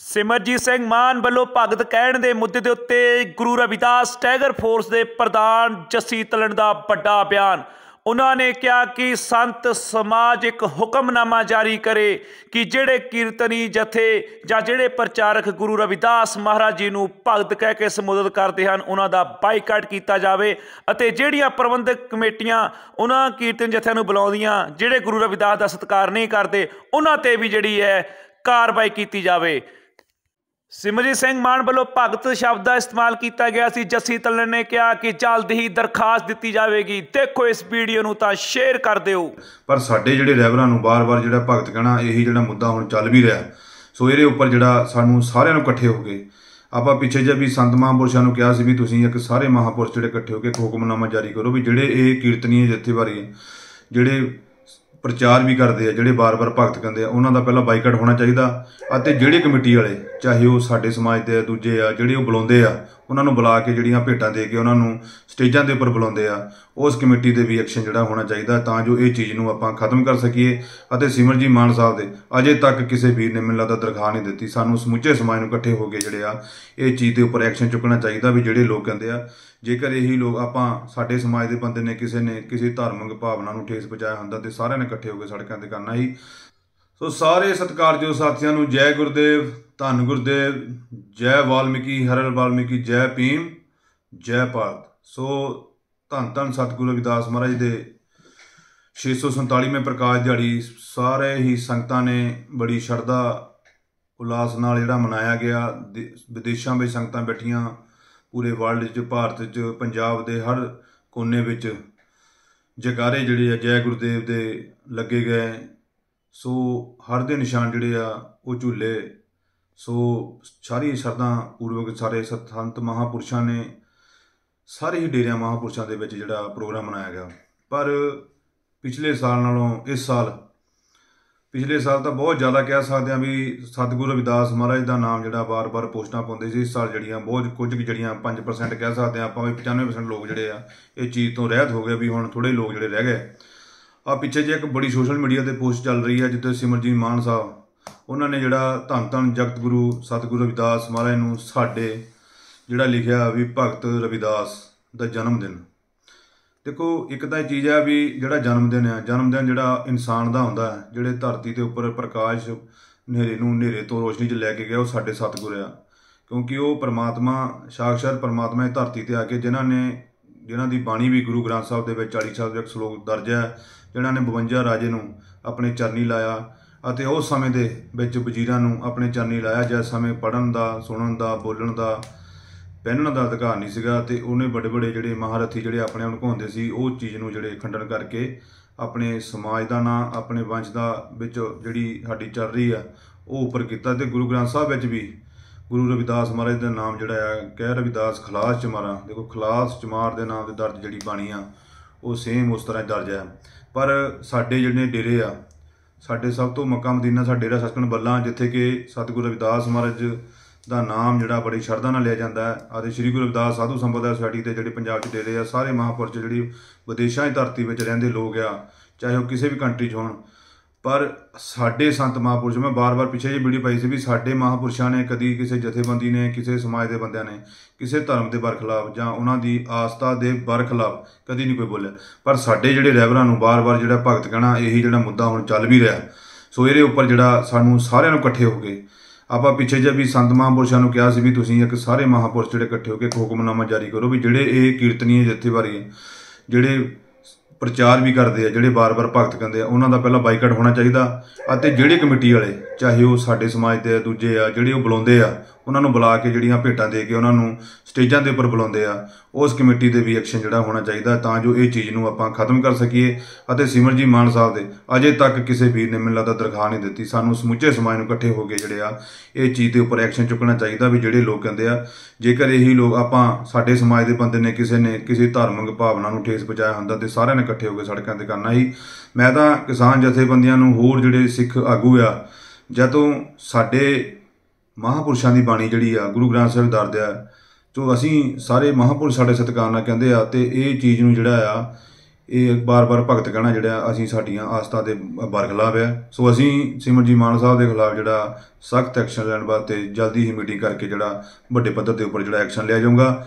ਸਿਮਰਜੀਤ ਸਿੰਘ ਮਾਨ ਵੱਲੋਂ ਭਗਤ ਕਹਿਣ ਦੇ ਮੁੱਦੇ ਦੇ ਉੱਤੇ ਗੁਰੂ ਰਵਿਦਾਸ ਟੈਗਰ ਫੋਰਸ ਦੇ ਪ੍ਰਧਾਨ ਜੱਸੀ ਤਲਣ ਦਾ ਵੱਡਾ ਬਿਆਨ ਉਹਨਾਂ ਨੇ ਕਿਹਾ ਕਿ ਸੰਤ ਸਮਾਜ ਇੱਕ ਹੁਕਮਨਾਮਾ ਜਾਰੀ ਕਰੇ ਕਿ ਜਿਹੜੇ ਕੀਰਤਨੀ ਜਥੇ ਜਾਂ ਜਿਹੜੇ ਪ੍ਰਚਾਰਕ ਗੁਰੂ ਰਵਿਦਾਸ ਮਹਾਰਾਜ ਜੀ ਨੂੰ ਭਗਤ ਕਹਿ ਕੇ ਸੰਬੋਧਨ ਕਰਦੇ ਹਨ ਉਹਨਾਂ ਦਾ ਬਾਈਕਾਟ ਕੀਤਾ ਜਾਵੇ ਅਤੇ ਜਿਹੜੀਆਂ ਪ੍ਰਬੰਧਕ ਕਮੇਟੀਆਂ ਉਹਨਾਂ ਕੀਰਤਨ ਜਥਿਆਂ ਨੂੰ ਬੁਲਾਉਂਦੀਆਂ ਜਿਹੜੇ ਗੁਰੂ ਰਵਿਦਾਸ ਦਾ ਸਤਿਕਾਰ ਨਹੀਂ ਕਰਦੇ ਉਹਨਾਂ ਤੇ ਵੀ ਜਿਹੜੀ ਹੈ ਕਾਰਵਾਈ ਕੀਤੀ ਜਾਵੇ ਸਿਮਰਜੀਤ ਸਿੰਘ ਮਾਨ ਵੱਲੋਂ ਭਗਤ ਸ਼ਬਦ ਦਾ ਇਸਤੇਮਾਲ ਕੀਤਾ ਗਿਆ ਸੀ ਜੱਸੀ ਤਲਣ ਨੇ ਕਿਹਾ ਕਿ ਜਲਦ ਹੀ ਦਰਖਾਸਤ ਦਿੱਤੀ ਜਾਵੇਗੀ ਦੇਖੋ ਇਸ ਵੀਡੀਓ ਨੂੰ ਤਾਂ ਸ਼ੇਅਰ ਕਰ ਦਿਓ ਪਰ ਸਾਡੇ ਜਿਹੜੇ ਡਰਾਈਵਰਾਂ ਨੂੰ ਬਾਰ-ਬਾਰ ਜਿਹੜਾ ਭਗਤ ਕਹਿਣਾ ਇਹੀ ਜਿਹੜਾ ਮੁੱਦਾ ਹੁਣ ਚੱਲ ਵੀ ਰਿਹਾ ਸੋ ਇਹਦੇ ਉੱਪਰ ਜਿਹੜਾ ਸਾਨੂੰ ਸਾਰਿਆਂ ਨੂੰ ਇਕੱਠੇ ਹੋ ਕੇ ਆਪਾਂ ਪਿੱਛੇ ਜੇ ਵੀ ਸੰਤ ਮਹਾਂਪੁਰਸ਼ਾਂ ਨੂੰ ਕਿਹਾ ਸੀ ਵੀ ਤੁਸੀਂ ਇੱਕ ਸਾਰੇ ਮਹਾਂਪੁਰਸ਼ ਜਿਹੜੇ ਇਕੱਠੇ ਹੋ ਕੇ ਹੁਕਮਨਾਮਾ ਜਾਰੀ ਕਰੋ ਵੀ ਜਿਹੜੇ ਇਹ ਕੀਰਤਨੀਏ ਜਥੇਬਾਰੀ ਜਿਹੜੇ ਪ੍ਰਚਾਰ ਵੀ ਕਰਦੇ ਆ ਜਿਹੜੇ ਬਾਰ-ਬਾਰ ਭਗਤ ਕਹਿੰਦੇ ਆ ਉਹਨਾਂ ਦਾ ਪਹਿਲਾਂ ਬਾਈਕਾਟ ਹੋਣਾ ਚਾਹੀਦਾ ਅਤੇ ਜਿਹੜੇ ਕਮੇਟੀ ਵਾਲੇ ਚਾਹੇ ਉਹ ਸਾਡੇ ਸਮਾਜ ਦੇ ਆ ਦੂਜੇ ਆ ਜਿਹੜੇ ਉਹ ਬੁਲਾਉਂਦੇ ਆ ਉਹਨਾਂ ਨੂੰ ਬੁਲਾ ਕੇ ਜਿਹੜੀਆਂ ਭੇਟਾਂ ਦੇ ਕੇ ਉਹਨਾਂ ਨੂੰ ਸਟੇਜਾਂ ਦੇ ਉੱਪਰ ਬੁਲਾਉਂਦੇ ਆ ਉਸ ਕਮੇਟੀ ਦੇ ਵੀ ਐਕਸ਼ਨ ਜਿਹੜਾ ਹੋਣਾ ਚਾਹੀਦਾ ਤਾਂ ਜੋ ਇਹ ਚੀਜ਼ ਨੂੰ ਆਪਾਂ ਖਤਮ ਕਰ ਸਕੀਏ ਅਤੇ ਸਿਮਰਜੀ ਮਾਨ ਸਾਹਿਬ ਦੇ ਅਜੇ ਤੱਕ ਕਿਸੇ ਵੀਰ ਨੇ ਮਿਲਣ ਦਾ ਦਰਖਾਸਤ ਨਹੀਂ ਦਿੱਤੀ ਸਾਨੂੰ ਸਮੁੱਚੇ ਸਮਾਜ ਨੂੰ ਇਕੱਠੇ ਹੋ ਕੇ ਜਿਹੜੇ ਆ ਇਹ ਚੀਜ਼ ਦੇ ਉੱਪਰ ਐਕਸ਼ਨ ਚੁੱਕਣਾ ਚਾਹੀਦਾ ਵੀ ਜਿਹੜੇ ਲੋਕ ਕਹਿੰਦੇ ਆ ਜੇਕਰ ਇਹੀ ਲੋਕ ਆਪਾਂ ਸਾਡੇ ਸਮਾਜ ਦੇ ਬੰਦੇ ਨੇ ਕਿਸੇ ਨੇ ਕਿਸੇ ਧਾਰਮਿਕ ਭਾਵਨਾ ਨੂੰ ਠੇਸ ਪਹੁੰਚਾਇਆ ਹੁੰਦਾ ਤੇ ਸਾਰਿਆਂ ਨੇ ਇਕੱਠੇ ਹੋ ਕੇ ਸੜਕਾਂ ਤੇ ਕਰਨਾ ਹੀ ਸੋ ਸਾਰੇ ਸਤਿਕਾਰਯੋਗ ਸਾਥੀਆਂ ਨੂੰ ਜੈ ਗੁਰਦੇਵ ਧੰਨ ਗੁਰਦੇਵ ਜੈ ਵਾਲਮੀਕੀ ਹਰਲ ਵਾਲਮੀਕੀ ਜੈ ਭੀਮ ਜੈ ਪਾਤ ਸੋ ਧੰਨ ਧੰਨ ਸਤਿਗੁਰੂ ਰਵਿਦਾਸ ਮਹਾਰਾਜ ਦੇ 647ਵੇਂ ਪ੍ਰਕਾਸ਼ ਦਿਹਾੜੀ ਸਾਰੇ ਹੀ ਸੰਗਤਾਂ ਨੇ ਬੜੀ ਸ਼ਰਧਾ ਉਲਾਸ ਨਾਲ ਜਿਹੜਾ ਮਨਾਇਆ ਗਿਆ ਵਿਦੇਸ਼ਾਂ ਵਿੱਚ ਸੰਗਤਾਂ ਬੈਠੀਆਂ ਪੂਰੇ ਵਰਲਡ ਵਿੱਚ ਭਾਰਤ ਵਿੱਚ ਪੰਜਾਬ ਦੇ ਹਰ ਕੋਨੇ ਵਿੱਚ ਜਗਾਰੇ ਜਿਹੜੇ ਆ ਜੈ ਗੁਰਦੇਵ ਦੇ ਲੱਗੇ ਗਏ ਸੋ ਹਰ ਦੇ ਨਿਸ਼ਾਨ ਜਿਹੜੇ ਆ ਉਹ ਝੂਲੇ ਸੋ ਸਾਰੀ ਸਰਦਾਂ ਪੂਰਵਕ ਸਾਰੇ ਸੰਤ ਮਹਾਪੁਰਸ਼ਾਂ ਨੇ ਸਾਰੇ ਹੀ ਡੇਰਿਆਂ ਮਹਾਪੁਰਸ਼ਾਂ ਦੇ ਵਿੱਚ ਜਿਹੜਾ ਪ੍ਰੋਗਰਾਮ ਬਣਾਇਆ ਗਿਆ ਪਰ ਪਿਛਲੇ ਸਾਲ ਨਾਲੋਂ ਇਸ ਸਾਲ ਪਿਛਲੇ ਸਾਲ ਤਾਂ ਬਹੁਤ ਜ਼ਿਆਦਾ ਕਹਿ ਸਕਦੇ ਆ ਵੀ ਸਤਿਗੁਰੂ ਰਵਿਦਾਸ ਮਹਾਰਾਜ ਦਾ ਨਾਮ ਜਿਹੜਾ ਵਾਰ-ਵਾਰ ਪੋਸਟਾਂ ਪਾਉਂਦੇ ਸੀ ਇਸ ਸਾਲ ਜਿਹੜੀਆਂ ਬਹੁਤ ਕੁਝ ਜਿਹੜੀਆਂ 5% ਕਹਿ ਸਕਦੇ ਆ ਆਪਾਂ ਵੀ 95% ਲੋਕ ਜਿਹੜੇ ਆ ਇਹ ਚੀਜ਼ ਤੋਂ ਰਹਿਤ ਹੋ ਗਏ ਵੀ ਹੁਣ ਥੋੜੇ ਲੋਕ ਜਿਹੜੇ ਰਹਿ ਗਏ ਆ ਪਿੱਛੇ ਜੇ ਇੱਕ ਬੜੀ ਸੋਸ਼ਲ ਮੀਡੀਆ ਤੇ ਪੋਸਟ ਚੱਲ ਰਹੀ ਹੈ ਜਿੱਥੇ ਸਿਮਰਜੀਤ ਮਾਨ ਸਾਹਿਬ ਉਹਨਾਂ ਨੇ ਜਿਹੜਾ ਧੰਨ ਧੰਨ ਜਗਤ ਗੁਰੂ ਸਤਿਗੁਰੂ ਰਵਿਦਾਸ ਮਹਾਰਾਜ ਨੂੰ ਸਾਡੇ ਜਿਹੜਾ ਲਿਖਿਆ ਵੀ ਭਗਤ ਰਵਿਦਾਸ ਦਾ ਜਨਮ ਦਿਨ ਦੇਖੋ ਇੱਕ ਤਾਂ ਇਹ ਚੀਜ਼ ਆ ਵੀ ਜਿਹੜਾ ਜਨਮ ਦਿਨ ਆ ਜਨਮ ਦਿਨ ਜਿਹੜਾ ਇਨਸਾਨ ਦਾ ਹੁੰਦਾ ਹੈ ਜਿਹੜੇ ਧਰਤੀ ਤੇ ਉੱਪਰ ਪ੍ਰਕਾਸ਼ ਹਨੇਰੇ ਨੂੰ ਹਨੇਰੇ ਤੋਂ ਰੋਸ਼ਨੀ 'ਚ ਲੈ ਕੇ ਗਿਆ ਉਹ ਸਾਡੇ ਸਤਿਗੁਰ ਆ ਕਿਉਂਕਿ ਉਹ ਪਰਮਾਤਮਾ ਸਾਖਸ਼ਰ ਪਰਮਾਤਮਾ ਇਹ ਧਰਤੀ ਤੇ ਆ ਕੇ ਜਿਨ੍ਹਾਂ ਨੇ ਜਿਨ੍ਹਾਂ ਦੀ ਬਾਣੀ ਵੀ ਗੁਰੂ ਗ੍ਰੰਥ ਸਾਹਿਬ ਦੇ ਵਿੱਚ 40 ਸਾਹਿਬ ਸ਼ਲੋਕ ਦਰਜ ਹੈ ਜਿਨ੍ਹਾਂ ਨੇ 52 ਰਾਜੇ ਨੂੰ ਆਪਣੇ ਚਰਨੀ ਲਾਇਆ ਅਤੇ ਉਸ ਸਮੇਂ ਦੇ ਵਿੱਚ ਵਜ਼ੀਰਾਂ ਨੂੰ ਆਪਣੇ ਚਰਨੀ ਲਾਇਆ ਜਿਸ ਸਮੇਂ ਪੜਨ ਦਾ ਸੁਣਨ ਦਾ ਬੋਲਣ ਦਾ ਪਹਿਨਣ ਦਾ ਅਧਿਕਾਰ ਨਹੀਂ ਸੀਗਾ ਤੇ ਉਹਨੇ ਵੱਡੇ ਵੱਡੇ ਜਿਹੜੇ ਮਹਾਰਥੀ ਜਿਹੜੇ ਆਪਣੇ ਆਪ ਨੂੰ ਘੋਂਦੇ ਸੀ ਉਹ ਚੀਜ਼ ਨੂੰ ਜਿਹੜੇ ਖੰਡਨ ਕਰਕੇ ਆਪਣੇ ਸਮਾਜ ਦਾ ਨਾਂ ਆਪਣੇ ਵੰਸ਼ ਦਾ ਵਿੱਚ ਜਿਹੜੀ ਸਾਡੀ ਚੱਲ ਰਹੀ ਆ ਉਹ ਉੱਪਰ ਕੀਤਾ ਤੇ ਗੁਰੂ ਗ੍ਰੰਥ ਸਾਹਿਬ ਵਿੱਚ ਵੀ ਗੁਰੂ ਰਵਿਦਾਸ ਮਹਾਰਾਜ ਦਾ ਨਾਮ ਜਿਹੜਾ ਆ ਕਹਿ ਰਵਿਦਾਸ ਖਲਾਸ ਚਮਾਰਾ ਦੇਖੋ ਖਲਾਸ ਚਮਾਰ ਦੇ ਨਾਮ ਦੇ ਦਰਜ ਜਿਹੜੀ ਬਾਣੀ ਆ ਉਹ ਸੇਮ ਉਸ ਤਰ੍ਹਾਂ ਦਰਜ ਆ ਪਰ ਸਾਡੇ ਜਿਹੜੇ ਡੇਰੇ ਆ ਸਾਡੇ ਸਭ ਤੋਂ ਮੱਕਾ ਮਦੀਨਾ ਸਾਡੇ ਡੇਰਾ ਸਸਕਣ ਬੱਲਾ ਜਿੱਥੇ ਕਿ ਸਤਿਗੁਰੂ ਰਵਿਦਾਸ ਮਹਾਰਾਜ ਦਾ ਨਾਮ ਜਿਹੜਾ ਬੜੀ ਸ਼ਰਧਾ ਨਾਲ ਲਿਆ ਜਾਂਦਾ ਹੈ ਆਦੇ ਸ੍ਰੀ ਗੁਰੂ ਰਵਿਦਾਸ ਸਾਧੂ ਸੰਪਦਾ ਸੁਸਾਇਟੀ ਦੇ ਜਿਹੜੇ ਪੰਜਾਬ ਦੇ ਡੇਰੇ ਆ ਸਾਰੇ ਮਹਾਪੁਰਸ਼ ਜਿਹੜੀ ਵਿਦੇਸ਼ਾਂ ਦੀ ਧਰਤੀ ਵਿੱਚ ਰਹਿੰਦੇ ਲੋਕ ਆ ਚਾਹੇ ਉਹ ਕਿਸੇ ਵੀ ਕੰਟਰੀ 'ਚ ਹੋਣ ਪਰ ਸਾਡੇ ਸੰਤ ਮਹਾਪੁਰਸ਼ ਮੈਂ ਬਾਰ-ਬਾਰ ਪਿੱਛੇ ਜੀ ਵੀਡੀਓ ਪਾਈ ਸੀ ਵੀ ਸਾਡੇ ਮਹਾਪੁਰਸ਼ਾਂ ਨੇ ਕਦੀ ਕਿਸੇ ਜਥੇਬੰਦੀ ਨੇ ਕਿਸੇ ਸਮਾਜ ਦੇ ਬੰਦਿਆਂ ਨੇ ਕਿਸੇ ਧਰਮ ਦੇ ਬਰਖਲਾਫ ਜਾਂ ਉਹਨਾਂ ਦੀ ਆਸਥਾ ਦੇ ਬਰਖਲਾਫ ਕਦੀ ਨਹੀਂ ਕੋਈ ਬੋਲਿਆ ਪਰ ਸਾਡੇ ਜਿਹੜੇ ਰੈਵਰਾਂ ਨੂੰ ਬਾਰ-ਬਾਰ ਜਿਹੜਾ ਭਗਤ ਕਹਿਣਾ ਇਹੀ ਜਿਹੜਾ ਮੁੱਦਾ ਹੁਣ ਚੱਲ ਵੀ ਰਿਹਾ ਸੋ ਇਹਦੇ ਉੱਪਰ ਜਿਹੜਾ ਸਾਨੂੰ ਸਾਰਿਆਂ ਨੂੰ ਇਕੱਠੇ ਹੋ ਕੇ ਆਪਾਂ ਪਿੱਛੇ ਜੇ ਵੀ ਸੰਤ ਮਹਾਪੁਰਸ਼ਾਂ ਨੂੰ ਕਿਹਾ ਸੀ ਵੀ ਤੁਸੀਂ ਇੱਕ ਸਾਰੇ ਮਹਾਪੁਰਸ਼ ਜਿਹੜੇ ਇਕੱਠੇ ਹੋ ਕੇ ਹੁਕਮਨਾਮਾ ਜਾਰੀ ਕਰੋ ਵੀ ਜਿਹੜੇ ਇਹ ਕੀਰਤਨੀਏ ਜਥੇਵਾਰੀ ਜਿਹੜੇ ਪ੍ਰਚਾਰ ਵੀ ਕਰਦੇ ਆ ਜਿਹੜੇ ਬਾਰ-ਬਾਰ ਭਗਤ ਕਹਿੰਦੇ ਆ ਉਹਨਾਂ ਦਾ ਪਹਿਲਾਂ ਬਾਈਕਾਟ ਹੋਣਾ ਚਾਹੀਦਾ ਅਤੇ ਜਿਹੜੇ ਕਮੇਟੀ ਵਾਲੇ ਚਾਹੇ ਉਹ ਸਾਡੇ ਸਮਾਜ ਦੇ ਆ ਦੂਜੇ ਆ ਜਿਹੜੇ ਉਹ ਬੁਲਾਉਂਦੇ ਆ ਉਹਨਾਂ ਨੂੰ ਬੁਲਾ ਕੇ ਜਿਹੜੀਆਂ ਭੇਟਾਂ ਦੇ ਕੇ ਉਹਨਾਂ ਨੂੰ ਸਟੇਜਾਂ ਦੇ ਉੱਪਰ ਬੁਲਾਉਂਦੇ ਆ ਉਸ ਕਮੇਟੀ ਦੇ ਵੀ ਐਕਸ਼ਨ ਜਿਹੜਾ ਹੋਣਾ ਚਾਹੀਦਾ ਤਾਂ ਜੋ ਇਹ ਚੀਜ਼ ਨੂੰ ਆਪਾਂ ਖਤਮ ਕਰ ਸਕੀਏ ਅਤੇ ਸਿਮਰਜੀਤ ਮਾਨ ਸਾਹਿਬ ਦੇ ਅਜੇ ਤੱਕ ਕਿਸੇ ਵੀਰ ਨੇ ਮਿਲਣ ਦਾ ਦਰਖਾਸਤ ਨਹੀਂ ਦਿੱਤੀ ਸਾਨੂੰ ਸਮੁੱਚੇ ਸਮਾਜ ਨੂੰ ਇਕੱਠੇ ਹੋ ਕੇ ਜਿਹੜੇ ਆ ਇਹ ਚੀਜ਼ ਦੇ ਉੱਪਰ ਐਕਸ਼ਨ ਚੁੱਕਣਾ ਚਾਹੀਦਾ ਵੀ ਜਿਹੜੇ ਲੋਕ ਕਹਿੰਦੇ ਆ ਜੇਕਰ ਇਹੀ ਲੋਕ ਆਪਾਂ ਸਾਡੇ ਸਮਾਜ ਦੇ ਬੰਦੇ ਨੇ ਕਿਸੇ ਨੇ ਕਿਸੇ ਧਾਰਮਿਕ ਭਾਵਨਾ ਨੂੰ ਠੇਸ ਪਹੁੰਚਾਇਆ ਹੁੰਦਾ ਤੇ ਸਾਰਿਆਂ ਨੇ ਇਕੱਠੇ ਹੋ ਕੇ ਸੜਕਾਂ ਤੇ ਕਰਨਾ ਹੀ ਮੈਂ ਤਾਂ ਕਿਸਾਨ ਜਥੇਬੰਦੀਆਂ ਨੂੰ ਹੋਰ ਜਿਹੜੇ ਸਿੱਖ ਆਗੂ ਆ ਜਦੋਂ ਸਾਡੇ ਮਹਾਪੁਰਸ਼ਾਂ ਦੀ ਬਾਣੀ ਜਿਹੜੀ ਆ ਗੁਰੂ ਗ੍ਰੰਥ ਸਾਹਿਬ ਦਰਦਿਆ ਆ ਤੋਂ ਅਸੀਂ ਸਾਰੇ ਮਹਾਪੁਰਸ਼ ਸਾਡੇ ਸਤਿਕਾਰ ਨਾਲ ਕਹਿੰਦੇ ਆ ਤੇ ਇਹ ਚੀਜ਼ ਨੂੰ ਜਿਹੜਾ ਆ ਇਹ ਬਾਰ-ਬਾਰ ਭਗਤ ਕਹਿਣਾ ਜਿਹੜਾ ਅਸੀਂ ਸਾਡੀਆਂ ਆਸਥਾ ਦੇ ਬਰਖਲਾਫ ਹੈ ਸੋ ਅਸੀਂ ਸਿਮਰ ਜੀ ਮਾਨ ਸਾਹਿਬ ਦੇ ਖਿਲਾਫ ਜਿਹੜਾ ਸਖਤ ਐਕਸ਼ਨ ਲੈਣ ਵਾਸਤੇ ਜਲਦੀ ਹੀ ਮੀਟਿੰਗ ਕਰਕੇ ਜਿਹੜਾ ਵੱਡੇ ਪੱਧਰ ਦੇ ਉੱਪਰ ਜਿਹੜਾ ਐਕਸ਼ਨ ਲਿਆ ਜਾਊਗਾ